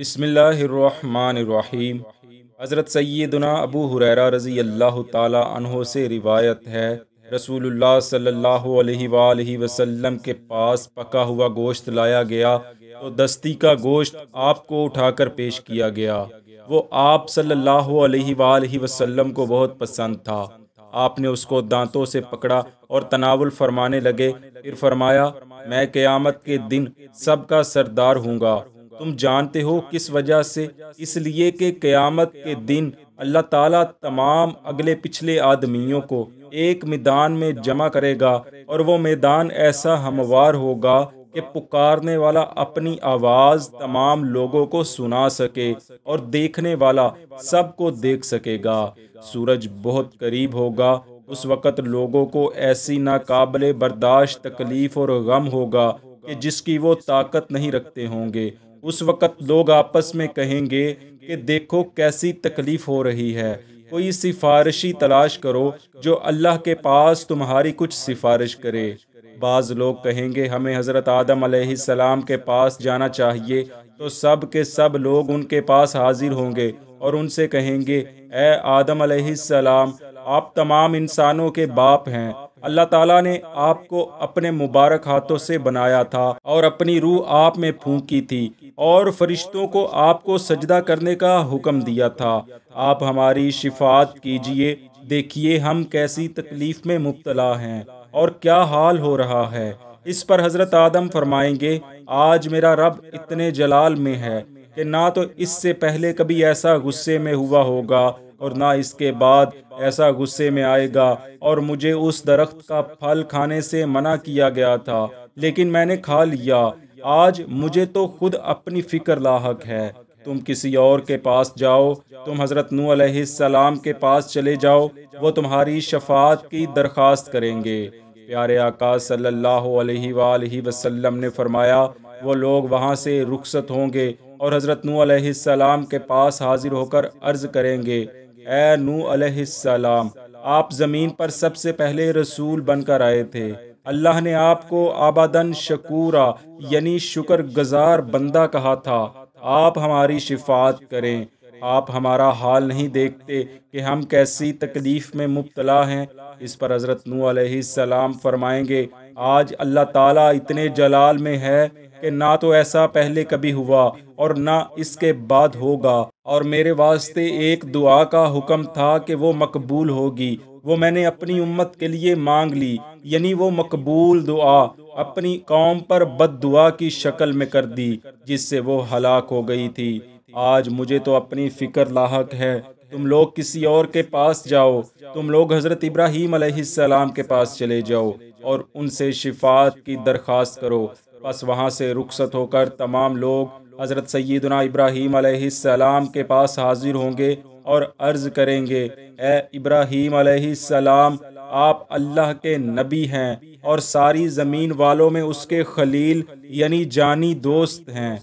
बिसमीम हज़रत सैदना अबू हुररा रज़ी अल्लाह तहों से रिवायत है रसूलुल्लाह सल्लल्लाहु अलैहि वसल्लम के पास पका हुआ गोश्त लाया गया तो दस्ती का गोश्त आपको उठाकर पेश किया गया वो आप सल्लल्लाहु अलैहि वसल्लम को बहुत पसंद था आपने उसको दांतों से पकड़ा और तनावल फरमाने लगे फिर फरमाया मैं क़यामत के दिन सबका सरदार हूँगा तुम जानते हो किस वजह से इसलिए कि क़यामत के दिन अल्लाह ताला तमाम अगले पिछले आदमियों को एक मैदान में जमा करेगा और वो मैदान ऐसा हमवार होगा कि पुकारने वाला अपनी आवाज़ तमाम लोगों को सुना सके और देखने वाला सबको देख सकेगा सूरज बहुत करीब होगा उस वक़्त लोगों को ऐसी नाकबले बर्दाश्त तकलीफ़ और गम होगा कि जिसकी वो ताकत नहीं रखते होंगे उस वक़्त लोग आपस में कहेंगे कि देखो कैसी तकलीफ़ हो रही है कोई सिफारिशी तलाश करो जो अल्लाह के पास तुम्हारी कुछ सिफारिश करे बाज़ लोग कहेंगे हमें हज़रत आदम सलाम के पास जाना चाहिए तो सब के सब लोग उनके पास हाजिर होंगे और उनसे कहेंगे ए आदम सलाम आप तमाम इंसानों के बाप हैं अल्लाह ताला ने आपको अपने मुबारक हाथों से बनाया था और अपनी रूह आप में फूंकी थी और फरिश्तों को आपको सजदा करने का हुक्म दिया था आप हमारी शिफात कीजिए देखिए हम कैसी तकलीफ़ में मुबतला हैं और क्या हाल हो रहा है इस पर हज़रत आदम फरमाएंगे आज मेरा रब इतने जलाल में है कि ना तो इससे पहले कभी ऐसा गुस्से में हुआ होगा और ना इसके बाद ऐसा गुस्से में आएगा और मुझे उस दरख्त का फल खाने से मना किया गया था लेकिन मैंने खा लिया आज मुझे तो खुद अपनी फ़िक्र लाक है तुम किसी और के पास जाओ तुम हज़रत नू सलाम के पास चले जाओ वो तुम्हारी शफात की दरख्वास्त करेंगे प्यारे आकाश सल्लल्लाहु अलैहि वसल्लम ने फरमाया वो लोग वहाँ से रुखसत होंगे और हज़रत नू सलाम के पास हाजिर होकर अर्ज़ करेंगे ए नू सलाम आप ज़मीन पर सबसे पहले रसूल बनकर आए थे अल्लाह ने आपको आबादन शकूरा यानी शुक्र गुजार बंदा कहा था आप हमारी शिफात करें आप हमारा हाल नहीं देखते कि हम कैसी तकलीफ़ में मुबतला हैं इस पर हज़रत नू सलाम फरमाएंगे आज अल्लाह ताला इतने जलाल में है कि ना तो ऐसा पहले कभी हुआ और ना इसके बाद होगा और मेरे वास्ते एक दुआ का हुक्म था कि वो मकबूल होगी वो मैंने अपनी उम्मत के लिए मांग ली यानी वो मकबूल दुआ अपनी कौम पर बद दुआ की शक्ल में कर दी जिससे वो हलाक हो गई थी आज मुझे तो अपनी फ़िक्र लाक है तुम लोग किसी और के पास जाओ तुम लोग हज़रत इब्राहिम के पास चले जाओ और उनसे शिफात की दरख्वास्त करो बस वहाँ से रुखसत होकर तमाम लोग हज़रत सैदना इब्राहिम आलाम के पास हाजिर होंगे और अर्ज़ करेंगे ए इब्राहिम आलाम आप अल्लाह के नबी हैं और सारी ज़मीन वालों में उसके खलील यानी जानी दोस्त हैं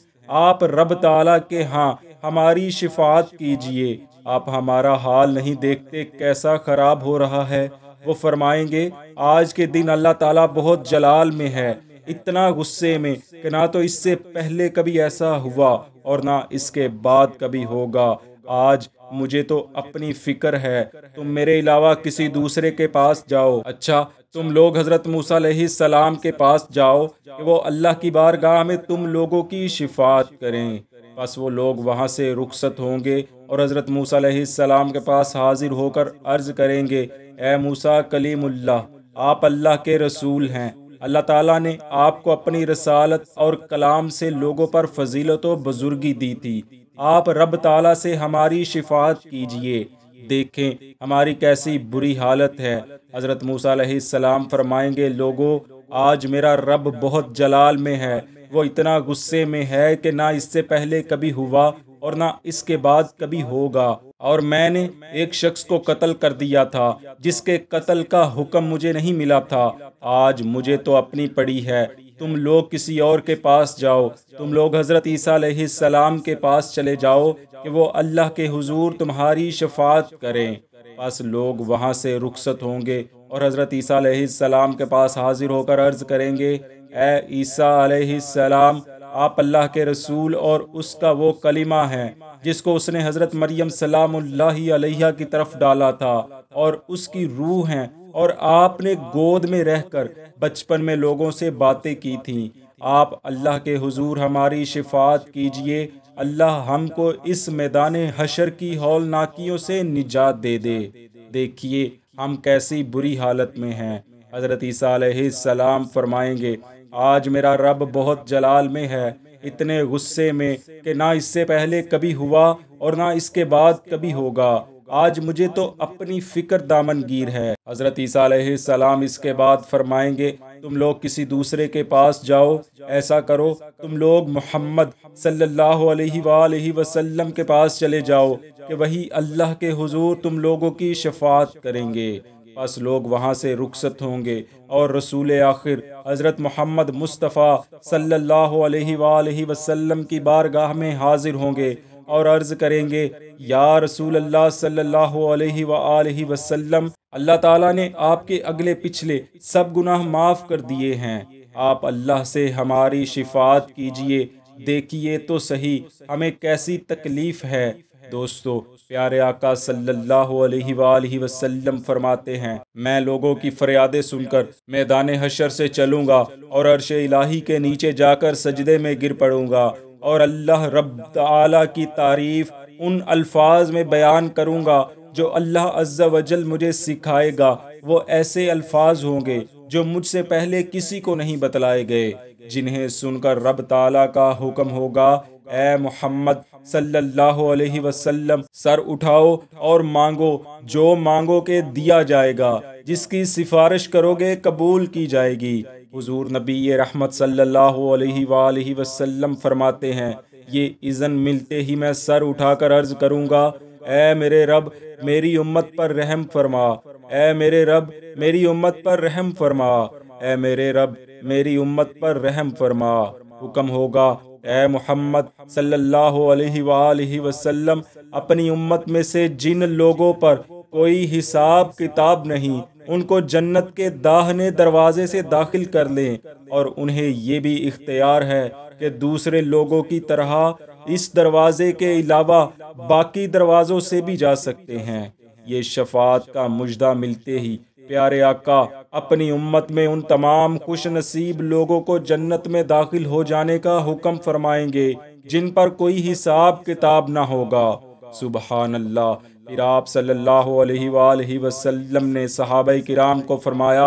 आप रब ताला के हाँ हमारी शिफात कीजिए आप हमारा हाल नहीं देखते कैसा ख़राब हो रहा है वो फरमाएंगे आज के दिन अल्लाह ताला बहुत जलाल में है इतना गुस्से में कि ना तो इससे पहले कभी ऐसा हुआ और ना इसके बाद कभी होगा आज मुझे तो अपनी फिक्र है तुम मेरे अलावा किसी दूसरे के पास जाओ अच्छा तुम लोग हज़रत मूसा सलाम के पास जाओ कि वो अल्लाह की बारगाह में तुम लोगों की शिफात करें बस वो लोग वहाँ से रुखसत होंगे और हज़रत मूसा सलाम के पास हाजिर होकर अर्ज़ करेंगे ए मूसा कलीमुल्ला आप अल्लाह के रसूल हैं अल्लाह ताला ने आपको अपनी रसालत और कलाम से लोगों पर फजीलत बुजुर्गी दी थी आप रब ताला से हमारी शिफात कीजिए देखें हमारी कैसी बुरी हालत है हज़रत मूसा सलाम फरमाएंगे लोगों आज मेरा रब बहुत जलाल में है वो इतना गुस्से में है कि ना इससे पहले कभी हुआ और ना इसके बाद कभी होगा और मैंने एक शख्स को कत्ल कर दिया था जिसके कत्ल का हुक्म मुझे नहीं मिला था आज मुझे तो अपनी पड़ी है तुम लोग किसी और के पास जाओ तुम लोग हज़रत ईसा सलाम के पास चले जाओ कि वो अल्लाह के हुजूर तुम्हारी शफात करें बस लोग वहाँ से रुखसत होंगे और हज़रत ईसा सलाम के पास हाजिर होकर अर्ज़ करेंगे ए ईसा सलाम आप अल्लाह के रसूल और उसका वो कलिमा है जिसको उसने हज़रत मरियम सलाम्ला की तरफ डाला था और उसकी रूह है और आपने गोद में रहकर बचपन में लोगों से बातें की थीं आप अल्लाह के हुजूर हमारी शिफात कीजिए अल्लाह हमको इस मैदान हशर की हौलनाकियों से निजात दे दे देखिए हम कैसी बुरी हालत में हैं हज़रत ईसा सलाम फरमाएंगे आज मेरा रब बहुत जलाल में है इतने गुस्से में कि ना इससे पहले कभी हुआ और ना इसके बाद कभी होगा आज मुझे तो अपनी फ़िक्र दामनगीर है हज़रत सलाम इसके बाद फरमाएंगे तुम लोग किसी दूसरे के पास जाओ ऐसा करो तुम लोग मोहम्मद वसल्लम के पास चले जाओ कि वही अल्लाह के हुजूर तुम लोगों की शफात करेंगे बस लोग वहाँ से रुखसत होंगे और रसूल आखिर हज़रत मोहम्मद मुस्तफ़ा सल्लल्लाहु अलैहि वसल्लम की बारगाह में हाजिर होंगे और अर्ज़ करेंगे या रसूल अल्लाह सल्लल्लाहु अलैहि वसल्लम अल्लाह ताला ने आपके अगले पिछले सब गुनाह माफ़ कर दिए हैं आप अल्लाह से हमारी शिफात कीजिए देखिए तो सही हमें कैसी तकलीफ़ है दोस्तों प्यारे आका सल्लल्लाहु अलैहि वसल्लम फरमाते हैं मैं लोगों की फरियादें सुनकर मैदान हशर से चलूंगा और अरश इलाही के नीचे जाकर सजदे में गिर पड़ूंगा और अल्लाह रब आला की तारीफ़ उन अल्फाज में बयान करूँगा जो अल्लाह अज्जा वजल मुझे सिखाएगा वो ऐसे अल्फाज होंगे जो मुझसे पहले किसी को नहीं बतलाए गए जिन्हें सुनकर रब ताला का हुक्म होगा ए मोहम्मद सल्लल्लाहु अलैहि वसल्लम सर उठाओ और मांगो जो मांगो के दिया जाएगा जिसकी सिफारिश करोगे कबूल की जाएगी हुजूर नबी रहमत सल्लल्लाहु अलैहि वालैहि वसल्लम फरमाते हैं ये इज़न मिलते ही मैं सर उठाकर अर्ज़ करूँगा ए मेरे रब मेरी उम्मत पर रहम फरमा ए मेरे रब मेरी उम्मत पर रहम फरमा ए मेरे रब मेरी उम्मत पर रहम फरमा हुक्म होगा ए मोहम्मद सल्लल्लाहु वसल्लम अपनी उम्मत में से जिन लोगों पर कोई हिसाब किताब नहीं उनको जन्नत के दाहने दरवाजे से दाखिल कर लें और उन्हें ये भी इख्तियार है कि दूसरे लोगों की तरह इस दरवाजे के अलावा बाकी दरवाज़ों से भी जा सकते हैं ये शफात का मुजदा मिलते ही प्यारे आका अपनी उम्मत में उन तमाम खुश नसीब लोगों को जन्नत में दाखिल हो जाने का हुक्म फरमाएंगे जिन पर कोई हिसाब किताब ना होगा सुबह अल्लाह फिर आप सल्लल्लाहु अलैहि वसल्लम ने सहाब किराम को फरमाया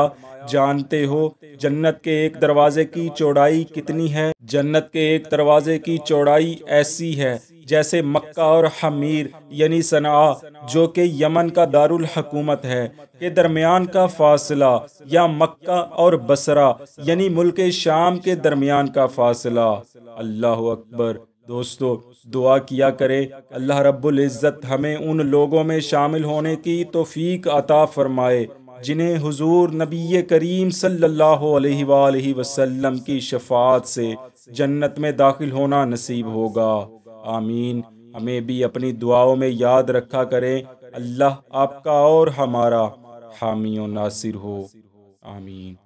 जानते हो जन्नत के एक दरवाजे की चौड़ाई कितनी है जन्नत के एक दरवाजे की चौड़ाई ऐसी है जैसे मक्का और हमीर यानी सना जो कि यमन का दारुल हकूमत है के दरमियान का फासला या मक्का और बसरा यानी मुल्क शाम के दरमियान का फासला अल्लाह अकबर दोस्तों दुआ किया करें अल्लाह रब्बुल इज़्ज़त हमें उन लोगों में शामिल होने की तोफ़ीक अता फरमाए जिन्हें हुजूर नबी करीम सल्लल्लाहु अलैहि वसल्लम की शफात से जन्नत में दाखिल होना नसीब होगा आमीन हमें भी अपनी दुआओं में याद रखा करें अल्लाह आपका और हमारा हामी और नासिर हो आमीन